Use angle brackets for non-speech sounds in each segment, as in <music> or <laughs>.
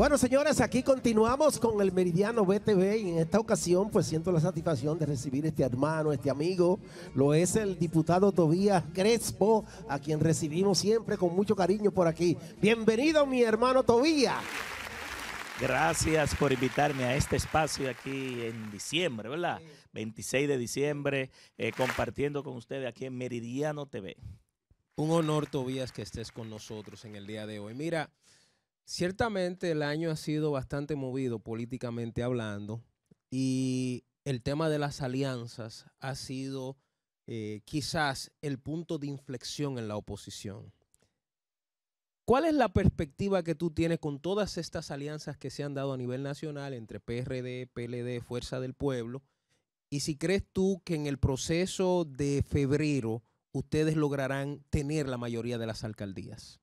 Bueno, señores, aquí continuamos con el Meridiano BTV y en esta ocasión pues siento la satisfacción de recibir este hermano, este amigo, lo es el diputado Tobías Crespo, a quien recibimos siempre con mucho cariño por aquí. Bienvenido mi hermano Tobías. Gracias por invitarme a este espacio aquí en diciembre, ¿verdad? 26 de diciembre, eh, compartiendo con ustedes aquí en Meridiano TV. Un honor, Tobías, que estés con nosotros en el día de hoy. Mira, Ciertamente el año ha sido bastante movido políticamente hablando y el tema de las alianzas ha sido eh, quizás el punto de inflexión en la oposición. ¿Cuál es la perspectiva que tú tienes con todas estas alianzas que se han dado a nivel nacional entre PRD, PLD, Fuerza del Pueblo? Y si crees tú que en el proceso de febrero ustedes lograrán tener la mayoría de las alcaldías.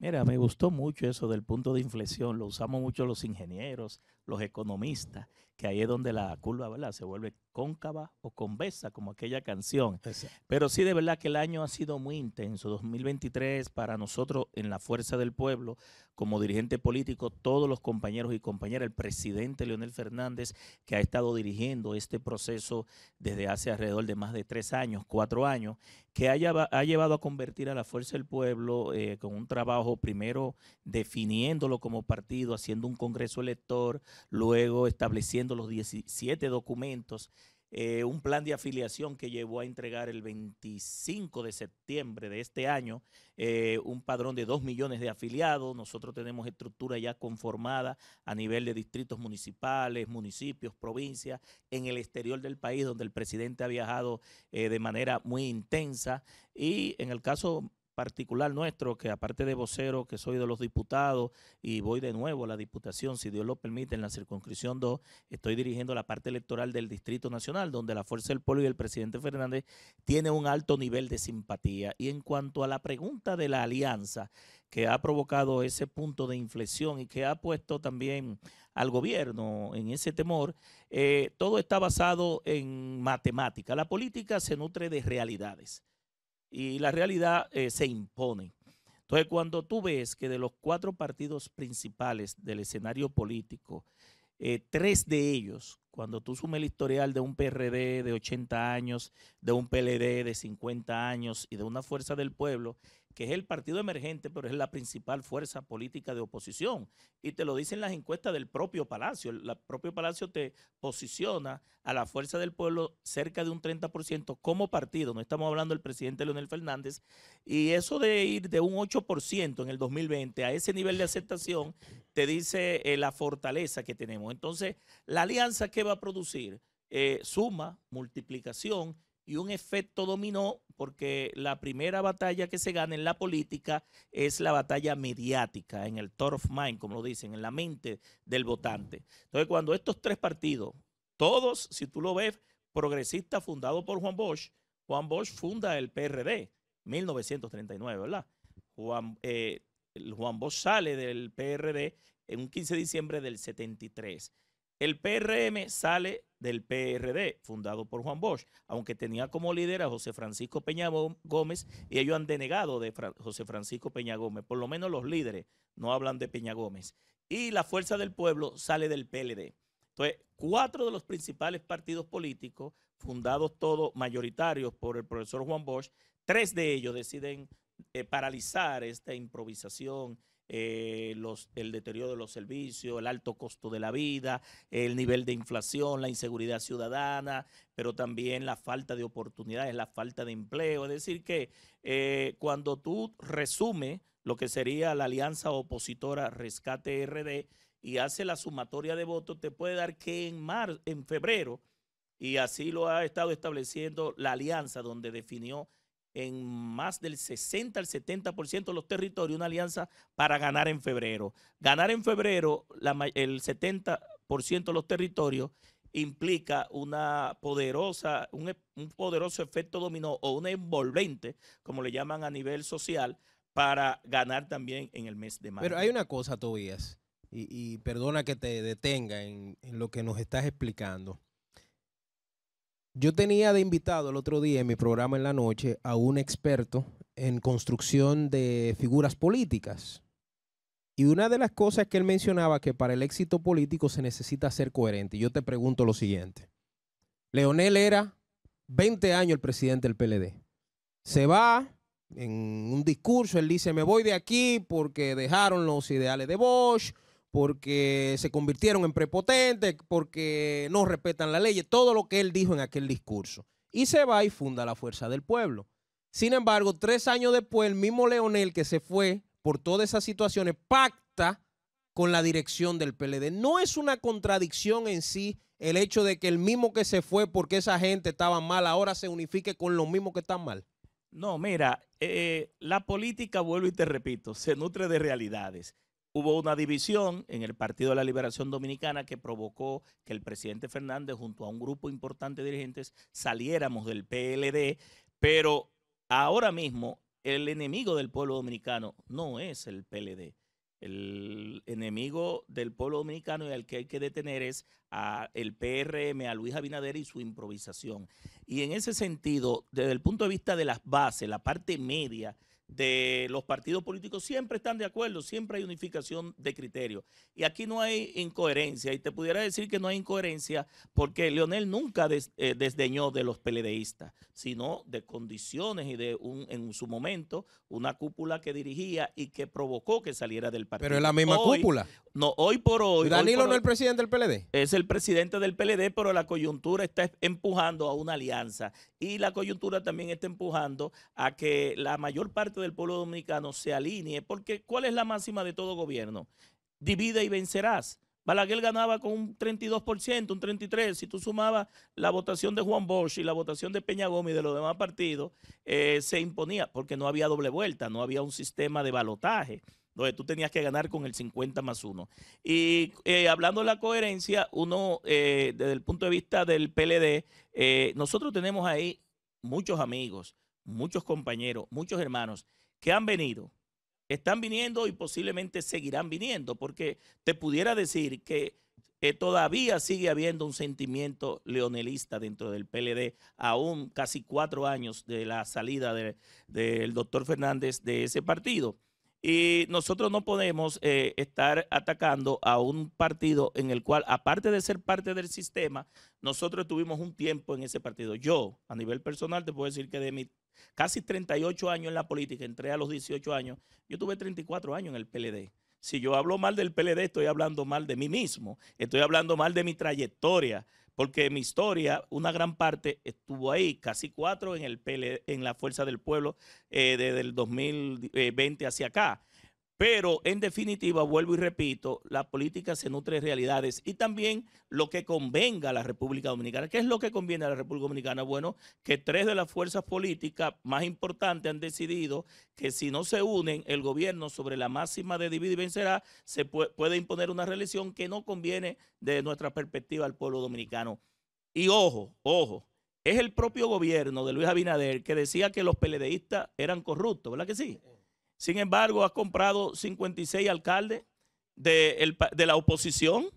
Mira, me gustó mucho eso del punto de inflexión, lo usamos mucho los ingenieros, los economistas, que ahí es donde la curva ¿verdad? se vuelve cóncava o convexa, como aquella canción. Pero sí, de verdad que el año ha sido muy intenso. 2023 para nosotros en la Fuerza del Pueblo, como dirigente político, todos los compañeros y compañeras, el presidente Leonel Fernández, que ha estado dirigiendo este proceso desde hace alrededor de más de tres años, cuatro años, que haya, ha llevado a convertir a la Fuerza del Pueblo eh, con un trabajo primero definiéndolo como partido, haciendo un congreso elector, luego estableciendo los 17 documentos, eh, un plan de afiliación que llevó a entregar el 25 de septiembre de este año eh, un padrón de 2 millones de afiliados. Nosotros tenemos estructura ya conformada a nivel de distritos municipales, municipios, provincias, en el exterior del país, donde el presidente ha viajado eh, de manera muy intensa. Y en el caso particular nuestro, que aparte de vocero, que soy de los diputados y voy de nuevo a la diputación, si Dios lo permite, en la circunscripción 2, estoy dirigiendo la parte electoral del Distrito Nacional, donde la Fuerza del Pueblo y el presidente Fernández tiene un alto nivel de simpatía. Y en cuanto a la pregunta de la alianza que ha provocado ese punto de inflexión y que ha puesto también al gobierno en ese temor, eh, todo está basado en matemática. La política se nutre de realidades y la realidad eh, se impone. Entonces, cuando tú ves que de los cuatro partidos principales del escenario político, eh, tres de ellos, cuando tú sumes el historial de un PRD de 80 años, de un PLD de 50 años y de una fuerza del pueblo, que es el partido emergente, pero es la principal fuerza política de oposición. Y te lo dicen las encuestas del propio Palacio. El, propio Palacio te posiciona a la fuerza del pueblo cerca de un 30% como partido. No estamos hablando del presidente Leonel Fernández. Y eso de ir de un 8% en el 2020 a ese nivel de aceptación, te dice eh, la fortaleza que tenemos. Entonces, la alianza que va a producir eh, suma, multiplicación y un efecto dominó porque la primera batalla que se gana en la política es la batalla mediática, en el of mind, como lo dicen, en la mente del votante. Entonces, cuando estos tres partidos, todos, si tú lo ves, Progresista fundado por Juan Bosch, Juan Bosch funda el PRD, 1939, ¿verdad? Juan, eh, Juan Bosch sale del PRD en un 15 de diciembre del 73. El PRM sale del PRD, fundado por Juan Bosch, aunque tenía como líder a José Francisco Peña Gómez y ellos han denegado de José Francisco Peña Gómez, por lo menos los líderes no hablan de Peña Gómez. Y la Fuerza del Pueblo sale del PLD. Entonces, cuatro de los principales partidos políticos, fundados todos mayoritarios por el profesor Juan Bosch, tres de ellos deciden eh, paralizar esta improvisación eh, los, el deterioro de los servicios, el alto costo de la vida, el nivel de inflación, la inseguridad ciudadana, pero también la falta de oportunidades, la falta de empleo. Es decir, que eh, cuando tú resumes lo que sería la alianza opositora Rescate RD y hace la sumatoria de votos, te puede dar que en, en febrero, y así lo ha estado estableciendo la alianza donde definió en más del 60 al 70% de los territorios una alianza para ganar en febrero. Ganar en febrero el 70% de los territorios implica una poderosa, e-, un, poderoso efecto dominó o un envolvente, como le llaman a nivel social, para ganar también en el mes de mayo. Pero hay una cosa, Tobías, y, perdona que te detenga en lo que nos estás explicando. Yo tenía de invitado el otro día en mi programa en la noche a un experto en construcción de figuras políticas. Y una de las cosas que él mencionaba que para el éxito político se necesita ser coherente. Yo te pregunto lo siguiente. Leonel era 20 años el presidente del PLD. Se va en un discurso, él dice, me voy de aquí porque dejaron los ideales de Bosch, porque se convirtieron en prepotentes, porque no respetan la ley, todo lo que él dijo en aquel discurso. Y se va y funda la Fuerza del Pueblo. Sin embargo, tres años después, el mismo Leonel que se fue por todas esas situaciones pacta con la dirección del PLD. No es una contradicción en sí el hecho de que el mismo que se fue porque esa gente estaba mal ahora se unifique con los mismos que están mal. No, mira, eh, la política, vuelvo y te repito, se nutre de realidades hubo una división en el Partido de la Liberación Dominicana que provocó que el presidente Fernández junto a un grupo importante de dirigentes saliéramos del PLD, pero ahora mismo el enemigo del pueblo dominicano no es el PLD. El enemigo del pueblo dominicano y al que hay que detener es a el PRM, a Luis Abinader y su improvisación. Y en ese sentido, desde el punto de vista de las bases, la parte media de los partidos políticos siempre están de acuerdo, siempre hay unificación de criterios. Y aquí no hay incoherencia. Y te pudiera decir que no hay incoherencia porque Leonel nunca eh, desdeñó de los peledeístas, sino de condiciones y de un, en su momento una cúpula que dirigía y que provocó que saliera del partido. Pero es la misma cúpula. No, hoy por hoy. Danilo no es el presidente del PLD. Es el presidente del PLD, pero la coyuntura está empujando a una alianza. Y la coyuntura también está empujando a que la mayor parte del pueblo dominicano se alinee, porque ¿cuál es la máxima de todo gobierno? Divide y vencerás. Balaguer ganaba con un 32%, un 33%. Si tú sumabas la votación de Juan Bosch y la votación de Peña Gómez y de los demás partidos, eh, se imponía porque no había doble vuelta, no había un sistema de balotaje, donde tú tenías que ganar con el 50 más 1. Y eh, hablando de la coherencia, uno, eh, desde el punto de vista del PLD, nosotros tenemos ahí muchos amigos muchos compañeros, muchos hermanos que han venido, están viniendo y posiblemente seguirán viniendo, porque te pudiera decir que eh, todavía sigue habiendo un sentimiento leonelista dentro del PLD, aún casi cuatro años de la salida del doctor Fernández de ese partido. Y nosotros no podemos eh, estar atacando a un partido en el cual, aparte de ser parte del sistema, nosotros tuvimos un tiempo en ese partido. Yo, a nivel personal, te puedo decir que de mis casi 38 años en la política, entré a los 18 años, yo tuve 34 años en el PLD. Si yo hablo mal del PLD, estoy hablando mal de mí mismo, estoy hablando mal de mi trayectoria, porque mi historia, una gran parte estuvo ahí, casi cuatro en, el en la Fuerza del Pueblo eh, desde el 2020 eh, hacia acá. Pero en definitiva, vuelvo y repito, la política se nutre de realidades y también lo que convenga a la República Dominicana. ¿Qué es lo que conviene a la República Dominicana? Bueno, que tres de las fuerzas políticas más importantes han decidido que si no se unen el gobierno sobre la máxima de dividir y vencerá, se puede imponer una reelección que no conviene de nuestra perspectiva al pueblo dominicano. Y ojo, ojo, es el propio gobierno de Luis Abinader que decía que los peledeístas eran corruptos, ¿verdad que sí? Sin embargo, ha comprado 56 alcaldes de, de la oposición,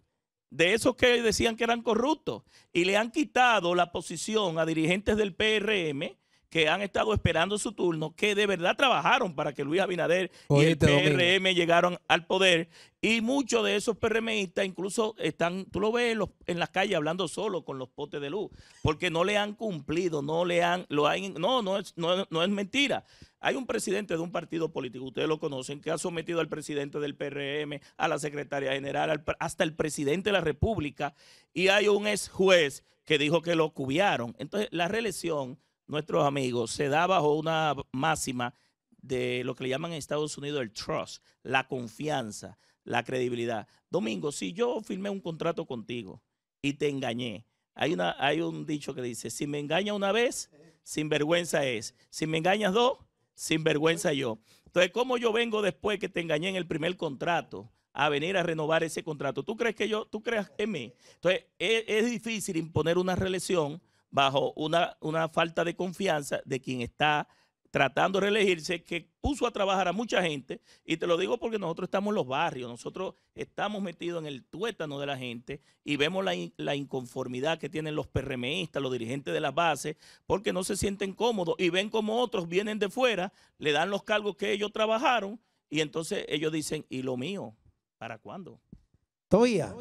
de esos que decían que eran corruptos, y le han quitado la posición a dirigentes del PRM que han estado esperando su turno, que de verdad trabajaron para que Luis Abinader y el PRM llegaron al poder. Y muchos de esos PRMistas incluso están, tú lo ves en, las calles hablando solo con los potes de luz, porque no le han cumplido, no le han, lo no, no es, no, es mentira. Hay un presidente de un partido político, ustedes lo conocen, que ha sometido al presidente del PRM, a la secretaria general, hasta el presidente de la República, y hay un ex juez que dijo que lo cubiaron. Entonces, la reelección nuestros amigos, se da bajo una máxima de lo que le llaman en Estados Unidos el trust, la confianza, la credibilidad. Domingo, si yo firmé un contrato contigo y te engañé, hay, una, hay un dicho que dice, si me engaña una vez, sin vergüenza es. Si me engañas dos, sin vergüenza yo. Entonces, ¿cómo yo vengo después que te engañé en el primer contrato? a venir a renovar ese contrato. ¿Tú crees que yo, tú creas en mí? Entonces, es, es difícil imponer una relación bajo una, falta de confianza de quien está tratando de reelegirse, que puso a trabajar a mucha gente, y te lo digo porque nosotros estamos en los barrios, nosotros estamos metidos en el tuétano de la gente y vemos la, inconformidad que tienen los PRMistas, los dirigentes de la base, porque no se sienten cómodos y ven como otros vienen de fuera, le dan los cargos que ellos trabajaron, y entonces ellos dicen, ¿y lo mío? ¿Para cuándo? todavía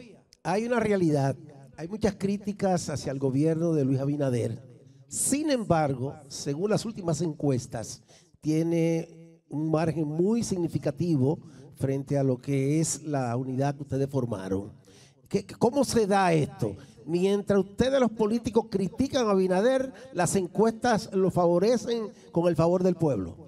hay una realidad hay muchas críticas hacia el gobierno de Luis Abinader. Sin embargo, según las últimas encuestas, tiene un margen muy significativo frente a lo que es la unidad que ustedes formaron. ¿Cómo se da esto? Mientras ustedes los políticos critican a Abinader, las encuestas lo favorecen con el favor del pueblo.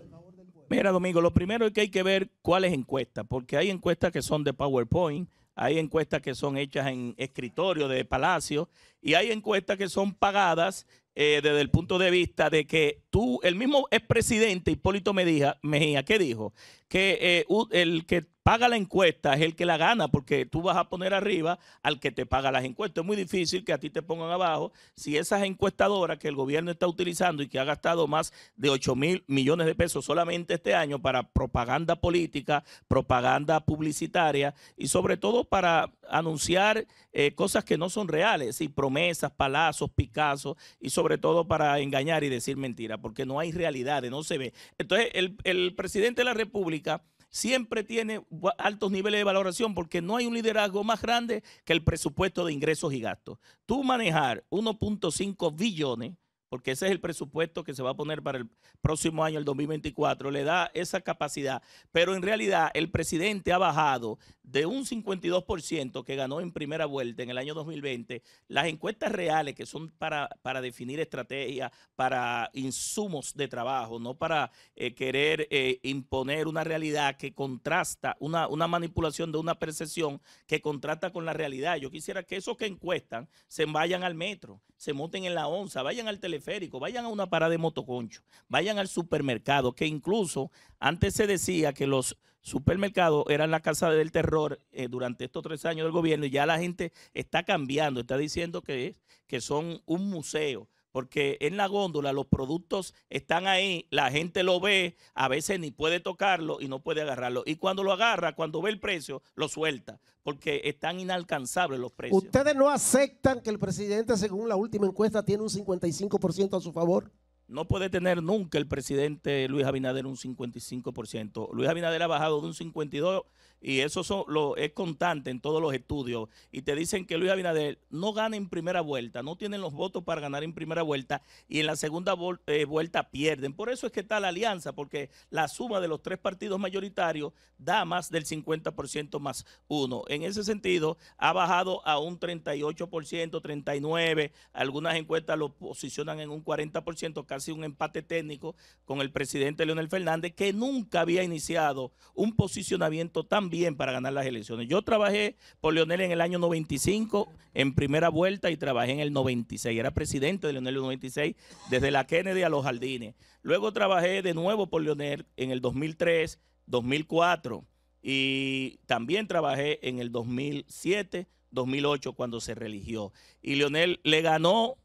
Mira, Domingo, lo primero es que hay que ver cuáles encuestas, porque hay encuestas que son de PowerPoint, hay encuestas que son hechas en escritorio de palacio y hay encuestas que son pagadas eh, desde el punto de vista de que tú, el mismo expresidente Hipólito Medija, Mejía, ¿qué dijo? Que eh, el que paga la encuesta es el que la gana, porque tú vas a poner arriba al que te paga las encuestas. Es muy difícil que a ti te pongan abajo si esas encuestadoras que el gobierno está utilizando y que ha gastado más de 8 mil millones de pesos solamente este año para propaganda política, propaganda publicitaria y sobre todo para anunciar eh, cosas que no son reales, y promesas, palazos, picazos, y sobre todo para engañar y decir mentiras porque no hay realidades, no se ve. Entonces, el, presidente de la República siempre tiene altos niveles de valoración porque no hay un liderazgo más grande que el presupuesto de ingresos y gastos. Tú manejar 1.5 billones porque ese es el presupuesto que se va a poner para el próximo año, el 2024, le da esa capacidad. Pero en realidad el presidente ha bajado de un 52% que ganó en primera vuelta en el año 2020. Las encuestas reales que son para, definir estrategias, para insumos de trabajo, no para eh, querer eh, imponer una realidad que contrasta, una, una manipulación de una percepción que contrasta con la realidad. Yo quisiera que esos que encuestan se vayan al metro, se monten en la onza, vayan al teléfono vayan a una parada de motoconcho, vayan al supermercado, que incluso antes se decía que los supermercados eran la casa del terror eh, durante estos tres años del gobierno y ya la gente está cambiando, está diciendo que, es, que son un museo porque en la góndola los productos están ahí, la gente lo ve, a veces ni puede tocarlo y no puede agarrarlo. Y cuando lo agarra, cuando ve el precio, lo suelta, porque están inalcanzables los precios. ¿Ustedes no aceptan que el presidente, según la última encuesta, tiene un 55% a su favor? no puede tener nunca el presidente Luis Abinader un 55%. Luis Abinader ha bajado de un 52% y eso lo, es constante en todos los estudios. Y te dicen que Luis Abinader no gana en primera vuelta, no tienen los votos para ganar en primera vuelta y en la segunda eh, vuelta pierden. Por eso es que está la alianza, porque la suma de los tres partidos mayoritarios da más del 50% más uno. En ese sentido, ha bajado a un 38%, 39%. Algunas encuestas lo posicionan en un 40%, casi sido un empate técnico con el presidente Leonel Fernández, que nunca había iniciado un posicionamiento tan bien para ganar las elecciones. Yo trabajé por Leonel en el año 95, en primera vuelta, y trabajé en el 96. Era presidente de Leonel en el 96, desde la Kennedy a los Jardines. Luego trabajé de nuevo por Leonel en el 2003, 2004, y también trabajé en el 2007, 2008 cuando se religió. Y Leonel le ganó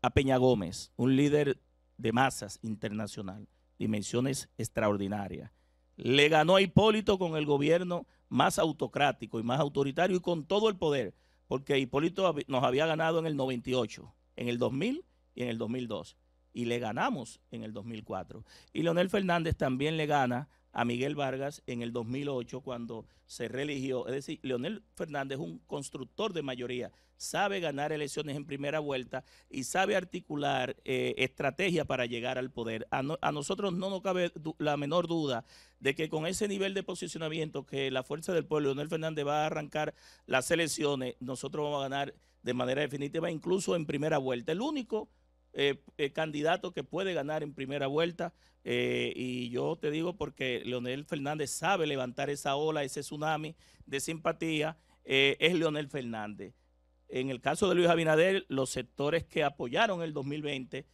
a Peña Gómez, un líder de masas internacional, dimensiones extraordinarias. Le ganó a Hipólito con el gobierno más autocrático y más autoritario y con todo el poder, porque Hipólito nos había ganado en el 98, en el 2000 y en el 2002. Y le ganamos en el 2004. Y Leonel Fernández también le gana a Miguel Vargas en el 2008 cuando se reeligió. Es decir, Leonel Fernández es un constructor de mayoría, sabe ganar elecciones en primera vuelta y sabe articular eh, estrategia para llegar al poder. A, a nosotros no nos cabe la menor duda de que con ese nivel de posicionamiento que la fuerza del pueblo, Leonel Fernández va a arrancar las elecciones, nosotros vamos a ganar de manera definitiva, incluso en primera vuelta. El único eh, eh, candidato que puede ganar en primera vuelta. Eh, y yo te digo porque Leonel Fernández sabe levantar esa ola, ese tsunami de simpatía, es Leonel Fernández. En el caso de Luis Abinader, los sectores que apoyaron el 2020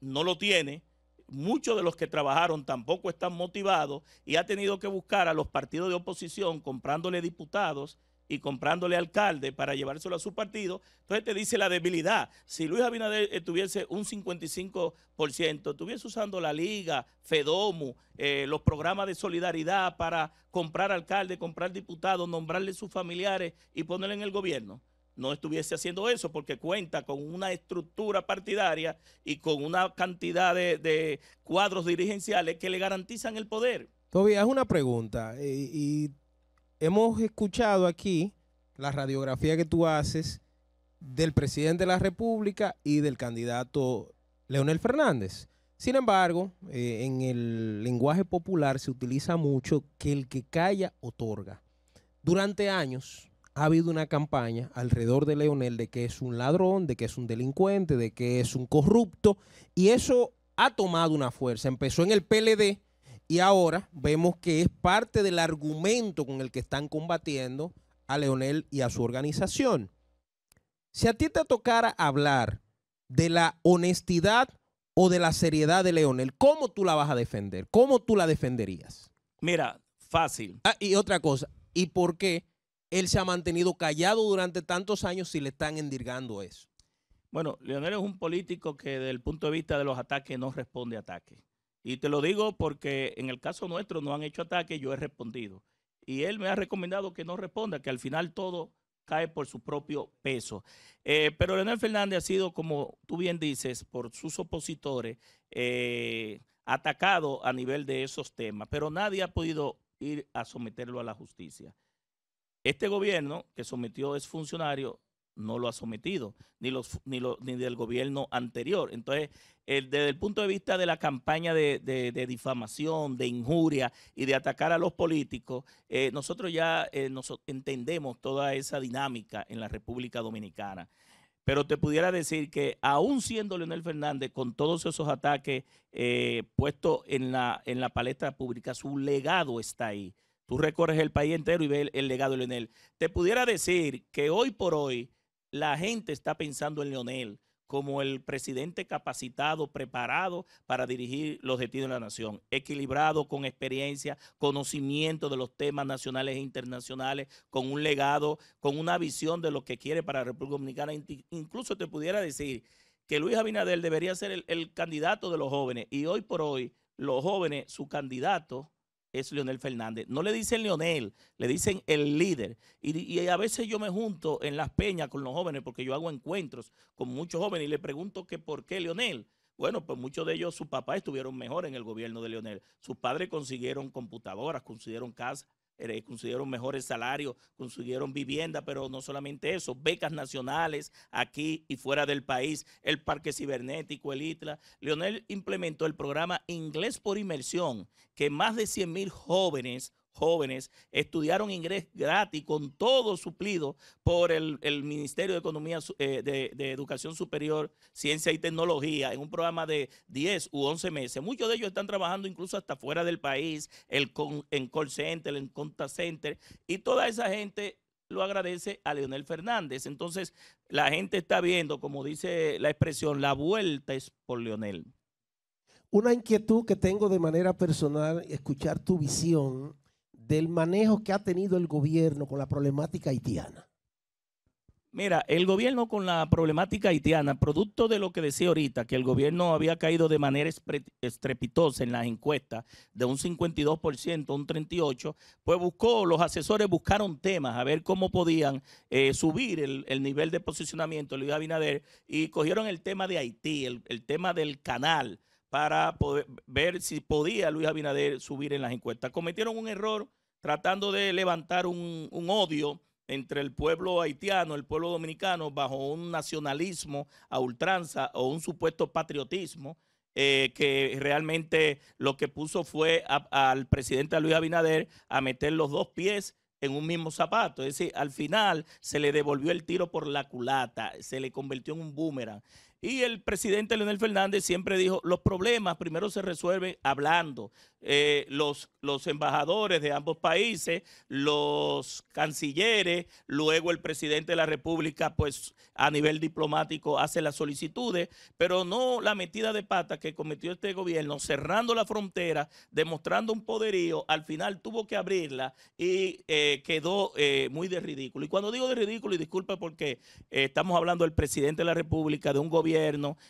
no lo tiene. Muchos de los que trabajaron tampoco están motivados y ha tenido que buscar a los partidos de oposición comprándole diputados y comprándole alcalde para llevárselo a su partido, entonces te dice la debilidad. Si Luis Abinader estuviese un 55%, estuviese usando la Liga, FEDOMU, eh, los programas de solidaridad para comprar alcalde, comprar diputados, nombrarle sus familiares y ponerle en el gobierno no estuviese haciendo eso porque cuenta con una estructura partidaria y con una cantidad de, cuadros dirigenciales que le garantizan el poder. Tobias, una pregunta, eh, y hemos escuchado aquí la radiografía que tú haces del presidente de la República y del candidato Leonel Fernández. Sin embargo, eh, en el lenguaje popular se utiliza mucho que el que calla otorga. Durante años ha habido una campaña alrededor de Leonel de que es un ladrón, de que es un delincuente, de que es un corrupto, y eso ha tomado una fuerza. Empezó en el PLD, y ahora vemos que es parte del argumento con el que están combatiendo a Leonel y a su organización. Si a ti te tocara hablar de la honestidad o de la seriedad de Leonel, ¿cómo tú la vas a defender? ¿Cómo tú la defenderías? Mira, fácil. Ah, y otra cosa, ¿y por qué él se ha mantenido callado durante tantos años si le están endirgando eso? Bueno, Leonel es un político que desde el punto de vista de los ataques no responde a ataques. Y te lo digo porque en el caso nuestro no han hecho ataque, yo he respondido. Y él me ha recomendado que no responda, que al final todo cae por su propio peso. Eh, pero Leonel Fernández ha sido, como tú bien dices, por sus opositores, eh, atacado a nivel de esos temas, pero nadie ha podido ir a someterlo a la justicia. Este gobierno que sometió a ese funcionario no lo ha sometido, ni, los, ni, ni del gobierno anterior. Entonces, desde el punto de vista de la campaña de, difamación, de injuria y de atacar a los políticos, eh, nosotros ya eh, entendemos toda esa dinámica en la República Dominicana. Pero te pudiera decir que aún siendo Leonel Fernández, con todos esos ataques eh, puestos en la, en la palestra pública, su legado está ahí. Tú recorres el país entero y ves el, el legado de Leonel. Te pudiera decir que hoy por hoy la gente está pensando en Leonel como el presidente capacitado, preparado para dirigir los destinos de la nación, equilibrado con experiencia, conocimiento de los temas nacionales e internacionales, con un legado, con una visión de lo que quiere para la República Dominicana. Incluso te pudiera decir que Luis Abinader debería ser el, el candidato de los jóvenes y hoy por hoy los jóvenes, su candidato es Leonel Fernández. No le dicen Leonel, le dicen el líder. Y, a veces yo me junto en las peñas con los jóvenes porque yo hago encuentros con muchos jóvenes y le pregunto que por qué Leonel. Bueno, pues muchos de ellos, sus papás estuvieron mejor en el gobierno de Leonel. Sus padres consiguieron computadoras, consiguieron casas, eh, consiguieron mejores salarios, consiguieron vivienda, pero no solamente eso, becas nacionales aquí y fuera del país, el parque cibernético, el ITLA. Leonel implementó el programa Inglés por Inmersión, que más de 100 mil jóvenes jóvenes estudiaron inglés gratis con todo suplido por el, el Ministerio de Economía eh, de, Educación Superior, Ciencia y Tecnología en un programa de 10 u 11 meses. Muchos de ellos están trabajando incluso hasta fuera del país, el en call center, en contact center, y toda esa gente lo agradece a Leonel Fernández. Entonces, la gente está viendo, como dice la expresión, la vuelta es por Leonel. Una inquietud que tengo de manera personal, escuchar tu visión del manejo que ha tenido el gobierno con la problemática haitiana? Mira, el gobierno con la problemática haitiana, producto de lo que decía ahorita, que el gobierno había caído de manera estrepitosa en las encuestas, de un 52% a un 38%, pues buscó, los asesores buscaron temas a ver cómo podían eh, subir el, nivel de posicionamiento de Luis Abinader y cogieron el tema de Haití, el, el tema del canal, para poder, ver si podía Luis Abinader subir en las encuestas. Cometieron un error tratando de levantar un, odio entre el pueblo haitiano, el pueblo dominicano, bajo un nacionalismo a ultranza o un supuesto patriotismo, eh, que realmente lo que puso fue al presidente Luis Abinader a meter los dos pies en un mismo zapato. Es decir, al final se le devolvió el tiro por la culata, se le convirtió en un boomerang. Y el presidente Leonel Fernández siempre dijo, los problemas primero se resuelven hablando. Eh, los, los embajadores de ambos países, los cancilleres, luego el presidente de la República, pues a nivel diplomático hace las solicitudes, pero no la metida de pata que cometió este gobierno, cerrando la frontera, demostrando un poderío, al final tuvo que abrirla y eh, quedó eh, muy de ridículo. Y cuando digo de ridículo, y disculpa porque estamos hablando del presidente de la República, de un gobierno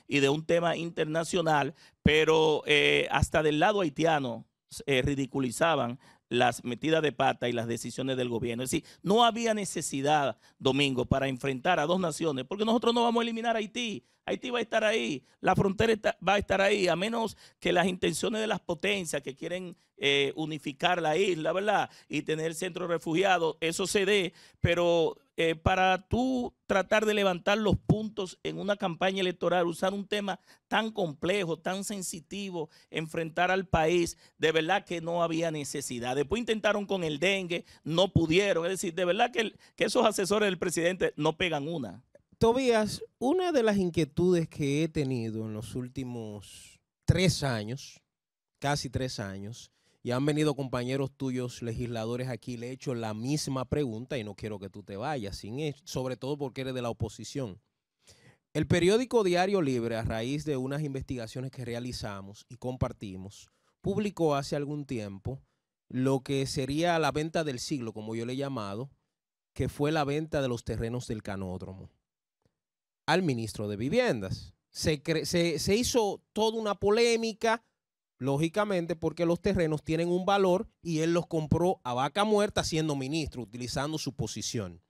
y de un tema internacional, pero eh, hasta del lado haitiano se eh, ridiculizaban las metidas de pata y las decisiones del gobierno. Es decir, no había necesidad, Domingo, para enfrentar a dos naciones, porque nosotros no vamos a eliminar a Haití. Haití va a estar ahí, la frontera va a estar ahí, a menos que las intenciones de las potencias que quieren eh, unificar la isla, ¿verdad? Y tener centro refugiados, eso se dé, pero eh, para tú tratar de levantar los puntos en una campaña electoral, usar un tema tan complejo, tan sensitivo, enfrentar al país, de verdad que no había necesidad. Después intentaron con el dengue, no pudieron. Es decir, de verdad que esos asesores del presidente no pegan una. Tobías, una de las inquietudes que he tenido en los últimos tres años, casi tres años, y han venido compañeros tuyos legisladores aquí, le he hecho la misma pregunta y no quiero que tú te vayas sin eso, sobre todo porque eres de la oposición. El periódico Diario Libre, a raíz de unas investigaciones que realizamos y compartimos, publicó hace algún tiempo lo que sería la venta del siglo, como yo le he llamado, que fue la venta de los terrenos del canódromo al ministro de Viviendas. Se, se hizo toda una polémica, lógicamente, porque los terrenos tienen un valor y él los compró a vaca muerta siendo ministro, utilizando su posición.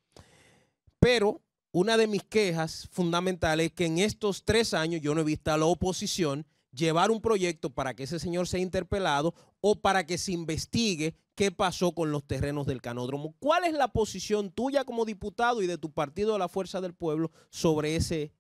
Pero una de mis quejas fundamentales es que en estos tres años yo no he visto a la oposición llevar un proyecto para que ese señor sea interpelado o para que se investigue qué pasó con los terrenos del canódromo. ¿Cuál es la posición tuya como diputado y de tu partido de la Fuerza del Pueblo sobre ese,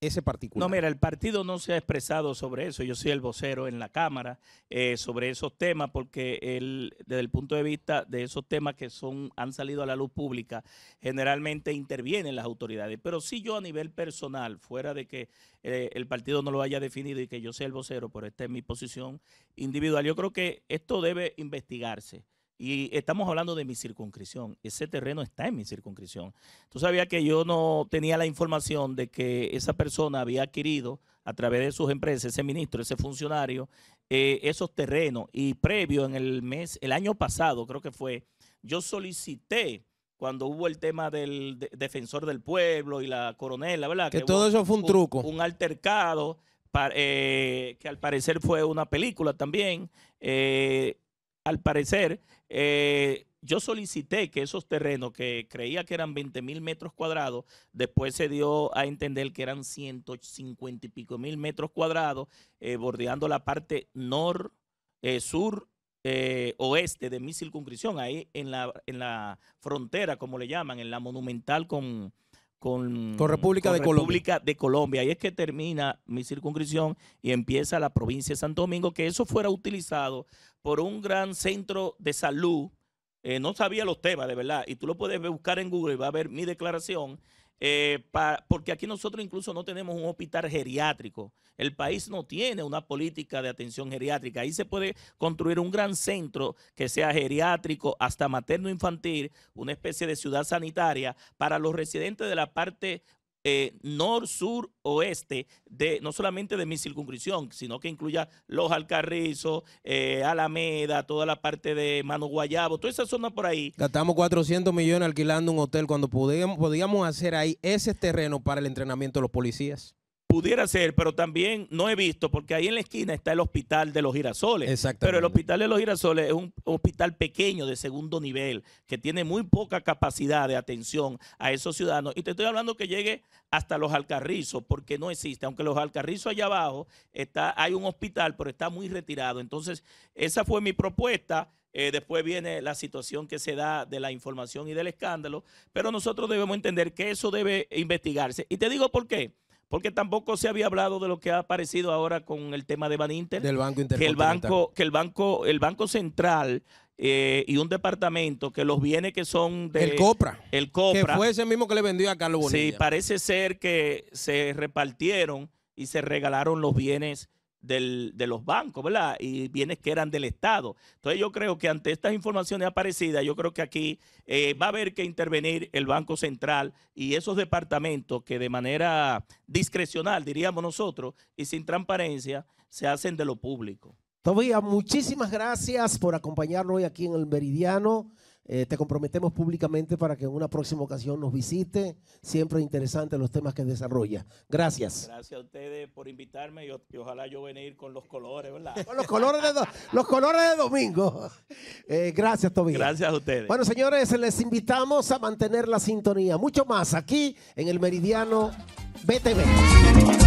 ese particular? No, mira, el partido no se ha expresado sobre eso. Yo soy el vocero en la Cámara eh, sobre esos temas porque el desde el punto de vista de esos temas que son, han salido a la luz pública, generalmente intervienen las autoridades. Pero sí yo a nivel personal, fuera de que eh, el partido no lo haya definido y que yo sea el vocero, pero esta es mi posición individual, yo creo que esto debe investigarse. Y estamos hablando de mi circunscripción. Ese terreno está en mi circunscripción. Tú sabías que yo no tenía la información de que esa persona había adquirido a través de sus empresas, ese ministro, ese funcionario, eh, esos terrenos. Y previo en el mes, el año pasado creo que fue, yo solicité cuando hubo el tema del defensor del pueblo y la coronela, ¿verdad? Que, todo eso fue un truco. Un, altercado, eh, que al parecer fue una película también. Eh, al parecer, eh, yo solicité que esos terrenos que creía que eran 20 mil metros cuadrados, después se dio a entender que eran 150 y pico mil metros cuadrados, eh, bordeando la parte nor, eh, sur, oeste de mi circunscripción, ahí en la, en la frontera, como le llaman, en la monumental con, con, República, de, Colombia. de Colombia. Y es que termina mi circunscripción y empieza la provincia de Santo Domingo, que eso fuera utilizado por un gran centro de salud. Eh, no sabía los temas, de verdad. Y tú lo puedes buscar en Google y va a ver mi declaración eh, porque aquí nosotros incluso no tenemos un hospital geriátrico. El país no tiene una política de atención geriátrica. Ahí se puede construir un gran centro que sea geriátrico hasta materno-infantil, una especie de ciudad sanitaria para los residentes de la parte eh, nor, sur, oeste, de, no solamente de mi circunscripción, sino que incluya Los Alcarrizos, eh, Alameda, toda la parte de Mano Guayabo, toda esa zona por ahí. Gastamos 400 millones alquilando un hotel cuando podíamos, podíamos hacer ahí ese terreno para el entrenamiento de los policías. Pudiera ser, pero también no he visto, porque ahí en la esquina está el Hospital de los Girasoles. Exacto. Pero el Hospital de los Girasoles es un hospital pequeño de segundo nivel, que tiene muy poca capacidad de atención a esos ciudadanos. Y te estoy hablando que llegue hasta los Alcarrizos, porque no existe. Aunque los Alcarrizos allá abajo está, hay un hospital, pero está muy retirado. Entonces, esa fue mi propuesta. Eh, después viene la situación que se da de la información y del escándalo. Pero nosotros debemos entender que eso debe investigarse. Y te digo por qué porque tampoco se había hablado de lo que ha aparecido ahora con el tema de Baninter. Del Banco Que el Banco, que el banco, el banco Central eh, y un departamento que los bienes que son El COPRA. El COPRA. Que fue ese mismo que le vendió a Carlos Bonilla. Sí, parece ser que se repartieron y se regalaron los bienes del, de los bancos, ¿verdad? Y bienes que eran del Estado. Entonces yo creo que ante estas informaciones aparecidas, yo creo que aquí eh, va a haber que intervenir el Banco Central y esos departamentos que de manera discrecional, diríamos nosotros, y sin transparencia, se hacen de lo público. Todavía muchísimas gracias por acompañarnos hoy aquí en el Meridiano. Eh, te comprometemos públicamente para que en una próxima ocasión nos visite. Siempre interesante los temas que desarrolla. Gracias. Gracias a ustedes por invitarme y, ojalá yo ir con los colores, ¿verdad? con los colores de, los colores de domingo. <laughs> Eh, gracias, Tobías. Gracias a ustedes. Bueno, señores, les invitamos a mantener la sintonía. Mucho más aquí en el Meridiano BTV.